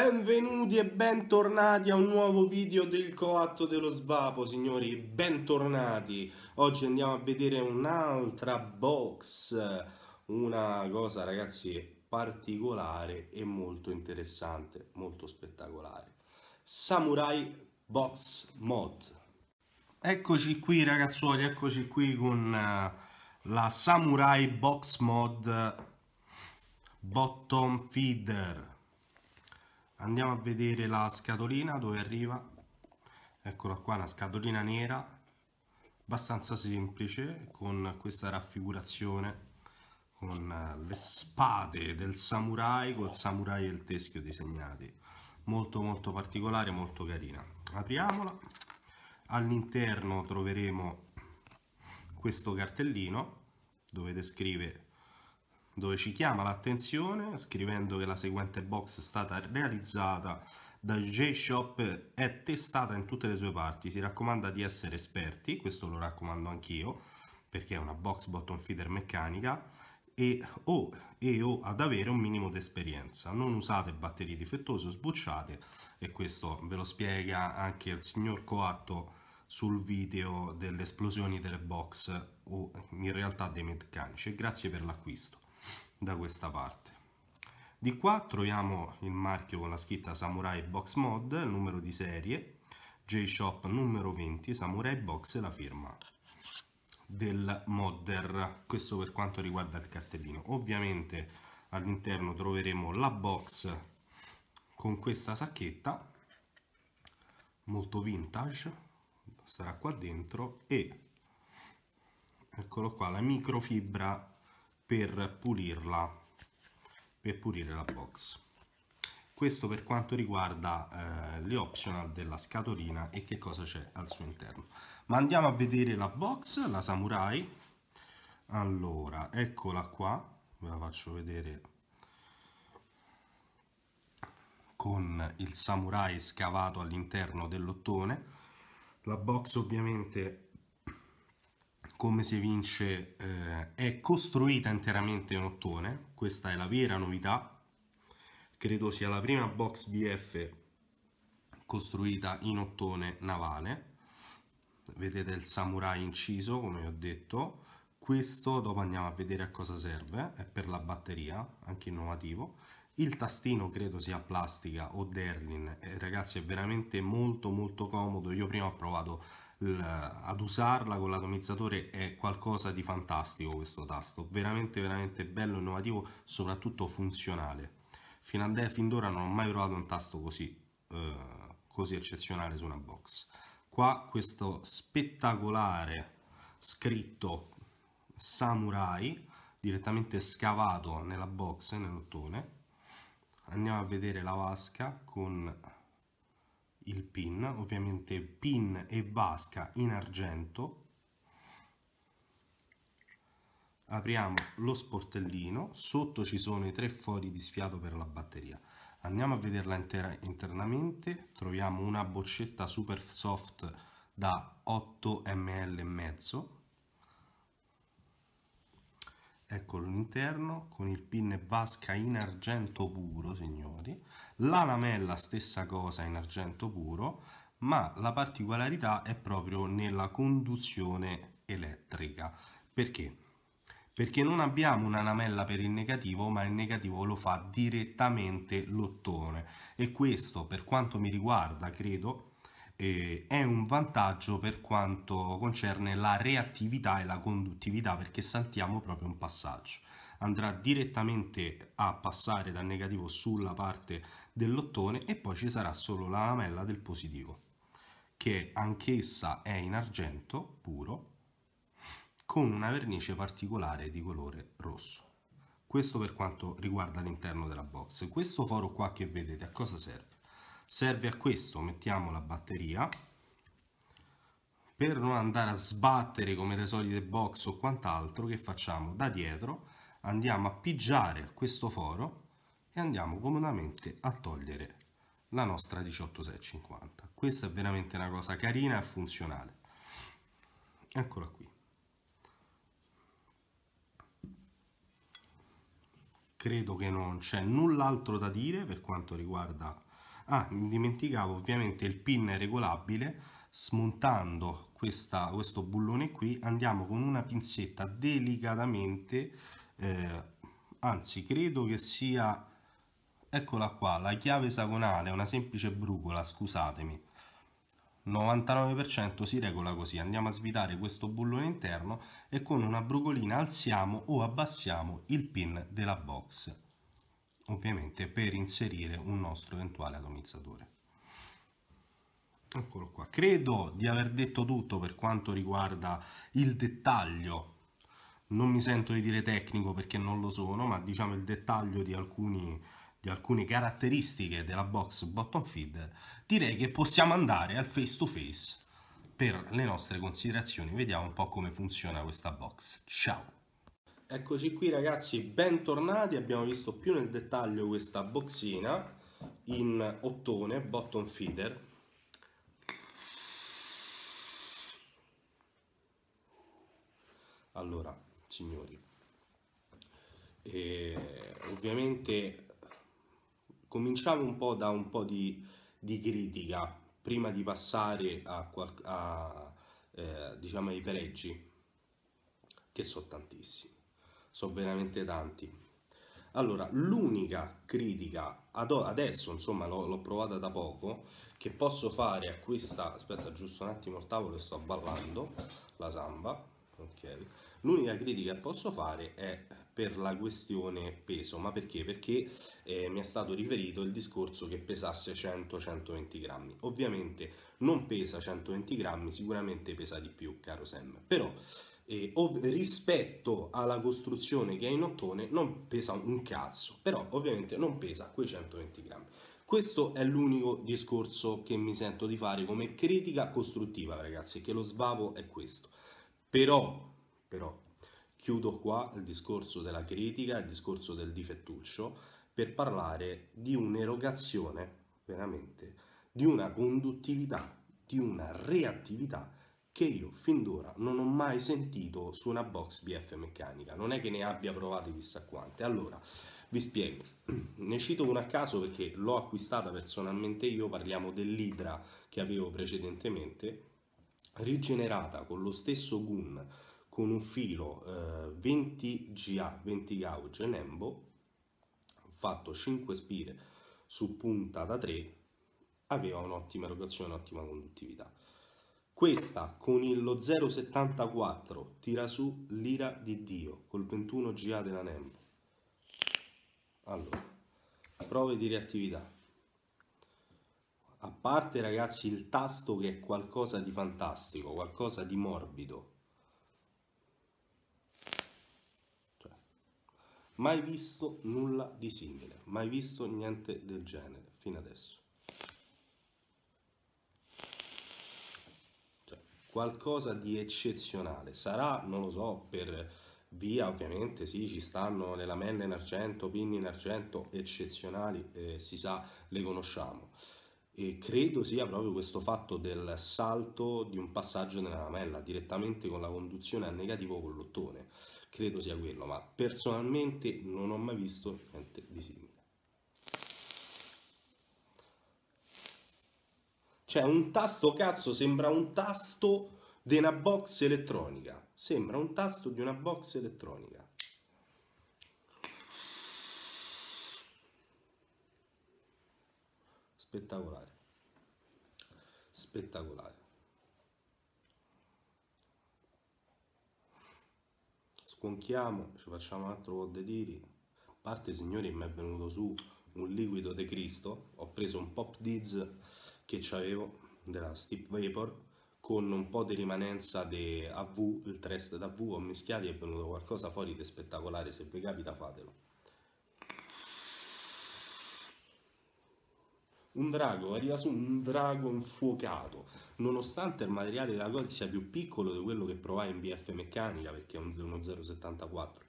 Benvenuti e bentornati a un nuovo video del coatto dello svapo, signori, bentornati. Oggi andiamo a vedere un'altra box, una cosa, ragazzi, particolare e molto interessante, molto spettacolare. Samurai Box Mod. Eccoci qui, ragazzuoli, eccoci qui con eh, la Samurai Box Mod Bottom Feeder andiamo a vedere la scatolina dove arriva eccola qua una scatolina nera abbastanza semplice con questa raffigurazione con eh, le spade del samurai col samurai e il teschio disegnati molto molto particolare molto carina apriamola all'interno troveremo questo cartellino dove descrive dove ci chiama l'attenzione scrivendo che la seguente box è stata realizzata da J-Shop è testata in tutte le sue parti, si raccomanda di essere esperti, questo lo raccomando anch'io, perché è una box bottom feeder meccanica, e o, e o ad avere un minimo di esperienza. Non usate batterie difettose o sbucciate, e questo ve lo spiega anche il signor Coatto sul video delle esplosioni delle box o in realtà dei meccanici. Grazie per l'acquisto da questa parte. Di qua troviamo il marchio con la scritta Samurai Box Mod, il numero di serie, J-Shop numero 20, Samurai Box e la firma del modder. Questo per quanto riguarda il cartellino. Ovviamente all'interno troveremo la box con questa sacchetta, molto vintage, starà qua dentro e eccolo qua, la microfibra per pulirla per pulire la box questo per quanto riguarda eh, le optional della scatolina e che cosa c'è al suo interno ma andiamo a vedere la box la samurai allora eccola qua ve la faccio vedere con il samurai scavato all'interno dell'ottone la box ovviamente come si evince eh, è costruita interamente in ottone, questa è la vera novità, credo sia la prima box BF costruita in ottone navale, vedete il samurai inciso come ho detto, questo dopo andiamo a vedere a cosa serve, è per la batteria, anche innovativo, il tastino credo sia plastica o derlin, eh, ragazzi è veramente molto molto comodo, io prima ho provato ad usarla con l'atomizzatore è qualcosa di fantastico questo tasto, veramente veramente bello, innovativo, soprattutto funzionale. Fino, fin d'ora non ho mai provato un tasto così, eh, così eccezionale su una box. Qua questo spettacolare scritto Samurai, direttamente scavato nella box, nell'ottone. Andiamo a vedere la vasca con il pin, ovviamente pin e vasca in argento. Apriamo lo sportellino, sotto ci sono i tre fori di sfiato per la batteria. Andiamo a vederla intera internamente, troviamo una boccetta super soft da 8 ml e mezzo. Eccolo l'interno con il pin e vasca in argento puro, signori la lamella stessa cosa in argento puro, ma la particolarità è proprio nella conduzione elettrica. Perché? Perché non abbiamo una lamella per il negativo, ma il negativo lo fa direttamente l'ottone. E questo, per quanto mi riguarda, credo, eh, è un vantaggio per quanto concerne la reattività e la conduttività perché saltiamo proprio un passaggio andrà direttamente a passare dal negativo sulla parte dell'ottone e poi ci sarà solo la lamella del positivo che anch'essa è in argento puro con una vernice particolare di colore rosso. Questo per quanto riguarda l'interno della box. Questo foro qua che vedete a cosa serve? Serve a questo, mettiamo la batteria per non andare a sbattere come le solite box o quant'altro che facciamo da dietro andiamo a pigiare questo foro e andiamo comodamente a togliere la nostra 18650 questa è veramente una cosa carina e funzionale eccola qui credo che non c'è null'altro da dire per quanto riguarda ah mi dimenticavo ovviamente il pin regolabile smontando questa, questo bullone qui andiamo con una pinzetta delicatamente eh, anzi credo che sia Eccola qua, la chiave esagonale è una semplice brugola, scusatemi. 99% si regola così, andiamo a svitare questo bullone interno e con una brugolina alziamo o abbassiamo il pin della box, ovviamente per inserire un nostro eventuale atomizzatore. Eccolo qua, credo di aver detto tutto per quanto riguarda il dettaglio, non mi sento di dire tecnico perché non lo sono, ma diciamo il dettaglio di alcuni di alcune caratteristiche della box bottom feed, direi che possiamo andare al face to face per le nostre considerazioni. Vediamo un po' come funziona questa box. Ciao! Eccoci qui ragazzi, bentornati. Abbiamo visto più nel dettaglio questa boxina in ottone, bottom feeder. Allora, signori, eh, ovviamente cominciamo un po' da un po' di, di critica prima di passare a, a eh, diciamo ai pregi che sono tantissimi sono veramente tanti allora l'unica critica ad adesso insomma l'ho provata da poco che posso fare a questa aspetta giusto un attimo il tavolo sto ballando la samba ok L'unica critica che posso fare è per la questione peso, ma perché? Perché eh, mi è stato riferito il discorso che pesasse 100-120 grammi. Ovviamente non pesa 120 grammi, sicuramente pesa di più, caro Sam, però eh, ov- rispetto alla costruzione che è in ottone non pesa un cazzo, però ovviamente non pesa quei 120 grammi. Questo è l'unico discorso che mi sento di fare come critica costruttiva, ragazzi, che lo sbavo è questo. Però però chiudo qua il discorso della critica, il discorso del difettuccio, per parlare di un'erogazione, veramente, di una conduttività, di una reattività che io fin d'ora non ho mai sentito su una box BF meccanica, non è che ne abbia provate chissà quante. Allora, vi spiego, ne cito una a caso perché l'ho acquistata personalmente io, parliamo dell'idra che avevo precedentemente, rigenerata con lo stesso Gun con un filo eh, 20 GA 20 gauge Nembo fatto 5 spire su punta da 3 aveva un'ottima erogazione, un'ottima conduttività. Questa con lo 074 tira su l'ira di Dio col 21 GA della Nembo. Allora, prove di reattività. A parte ragazzi il tasto che è qualcosa di fantastico, qualcosa di morbido, Mai visto nulla di simile, mai visto niente del genere, fino adesso. Cioè, qualcosa di eccezionale. Sarà, non lo so, per via ovviamente sì ci stanno le lamelle in argento pinni in argento eccezionali eh, si sa le conosciamo e credo sia proprio questo fatto del salto di un passaggio nella lamella direttamente con la conduzione a negativo con l'ottone credo sia quello, ma personalmente non ho mai visto niente di simile. Cioè un tasto cazzo sembra un tasto di una box elettronica, sembra un tasto di una box elettronica. Spettacolare. Spettacolare. sconchiamo, ci facciamo un altro po' di tiri. A parte signori mi è venuto su un liquido de Cristo, ho preso un pop diz che c'avevo della Steep Vapor con un po' di rimanenza di AV, il trest d'AV, ho mischiato e è venuto qualcosa fuori di spettacolare, se vi capita fatelo. un drago, arriva su un drago infuocato, nonostante il materiale della coda sia più piccolo di quello che provai in BF meccanica, perché è uno 074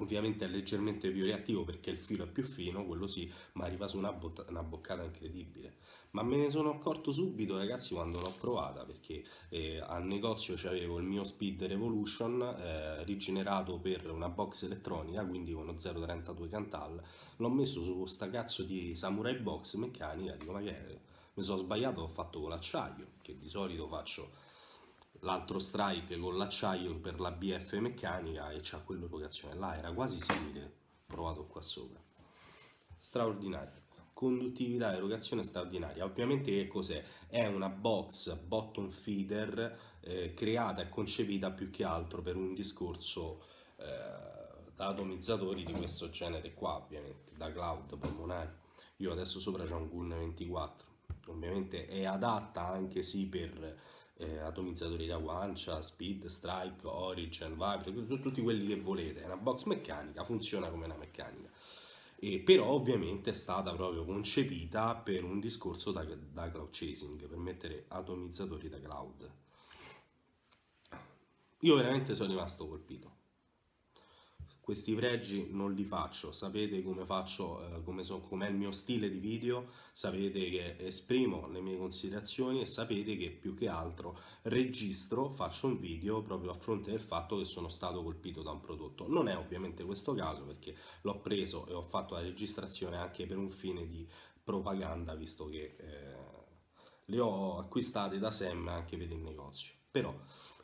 Ovviamente è leggermente più reattivo perché il filo è più fino, quello sì, ma arriva su una, una boccata incredibile. Ma me ne sono accorto subito ragazzi quando l'ho provata perché eh, al negozio c'avevo il mio Speed Revolution eh, rigenerato per una box elettronica, quindi con uno 032 Cantal, l'ho messo su questa cazzo di Samurai Box meccanica, dico ma che è? mi sono sbagliato, ho fatto con l'acciaio, che di solito faccio l'altro strike con l'acciaio per la BF meccanica e c'ha quell'erogazione là, era quasi simile, provato qua sopra. Straordinario. Conduttività, e erogazione straordinaria. Ovviamente che cos'è? È una box bottom feeder eh, creata e concepita più che altro per un discorso eh, da atomizzatori di questo genere qua, ovviamente, da cloud polmonari. Io adesso sopra c'è un Gun 24, ovviamente è adatta anche sì per eh, atomizzatori da guancia, Speed, Strike, Origin, Viper, tutti quelli che volete, è una box meccanica, funziona come una meccanica. E però ovviamente è stata proprio concepita per un discorso da, da cloud chasing, per mettere atomizzatori da cloud. Io veramente sono rimasto colpito questi pregi non li faccio, sapete come faccio, eh, come so, com'è il mio stile di video, sapete che esprimo le mie considerazioni e sapete che più che altro registro, faccio un video proprio a fronte del fatto che sono stato colpito da un prodotto. Non è ovviamente questo caso perché l'ho preso e ho fatto la registrazione anche per un fine di propaganda visto che eh, le ho acquistate da Sam anche per il negozio. Però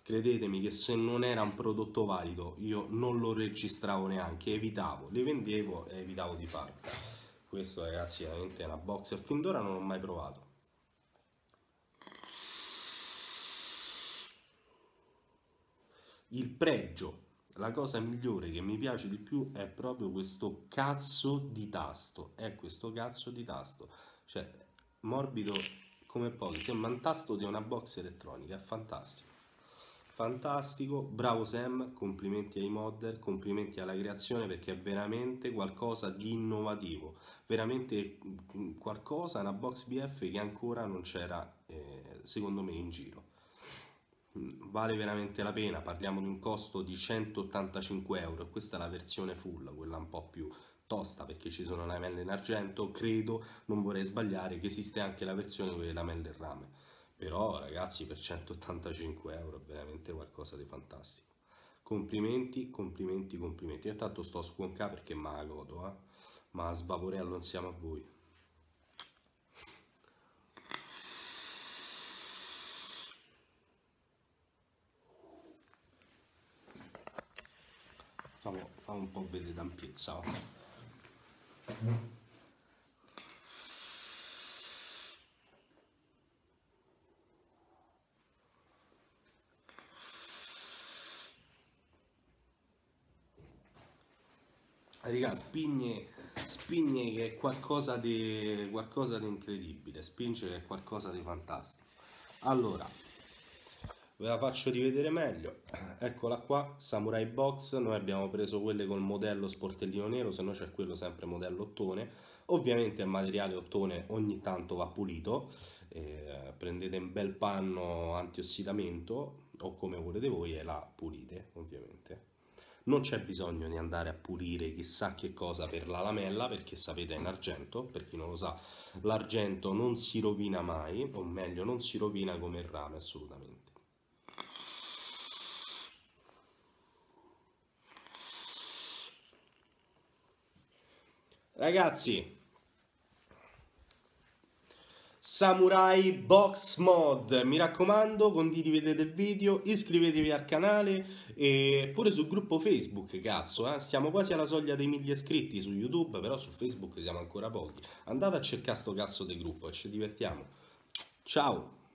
Credetemi che se non era un prodotto valido io non lo registravo neanche, evitavo, le vendevo e evitavo di farlo. Questo ragazzi veramente è una box e fin d'ora non l'ho mai provato. Il pregio, la cosa migliore che mi piace di più è proprio questo cazzo di tasto, è questo cazzo di tasto, cioè morbido come pochi, sembra un tasto di una box elettronica, è fantastico fantastico, bravo Sam, complimenti ai modder, complimenti alla creazione perché è veramente qualcosa di innovativo, veramente mm, qualcosa, una box BF che ancora non c'era eh, secondo me in giro. Mm, vale veramente la pena, parliamo di un costo di 185 euro, questa è la versione full, quella un po' più tosta perché ci sono lamelle in argento, credo, non vorrei sbagliare, che esiste anche la versione con le lamelle in rame però ragazzi per 185 euro è veramente qualcosa di fantastico. Complimenti, complimenti, complimenti. Io tanto sto a squoncare perché ma godo, eh? ma a svaporello insieme a voi. Famo, un po' vedere d'ampiezza. Oh. Raga, spigne, spigne che è qualcosa di, qualcosa di incredibile, spinge che è qualcosa di fantastico. Allora, ve la faccio rivedere meglio. Eccola qua, Samurai Box, noi abbiamo preso quelle col modello sportellino nero, se no c'è quello sempre modello ottone. Ovviamente il materiale ottone ogni tanto va pulito, eh, prendete un bel panno antiossidamento o come volete voi e la pulite ovviamente non c'è bisogno di andare a pulire chissà che cosa per la lamella perché sapete è in argento, per chi non lo sa l'argento non si rovina mai, o meglio non si rovina come il rame assolutamente. Ragazzi, Samurai Box Mod. Mi raccomando, condividete il video, iscrivetevi al canale e pure sul gruppo Facebook, cazzo, eh? Siamo quasi alla soglia dei mille iscritti su YouTube, però su Facebook siamo ancora pochi. Andate a cercare sto cazzo di gruppo e ci divertiamo. Ciao!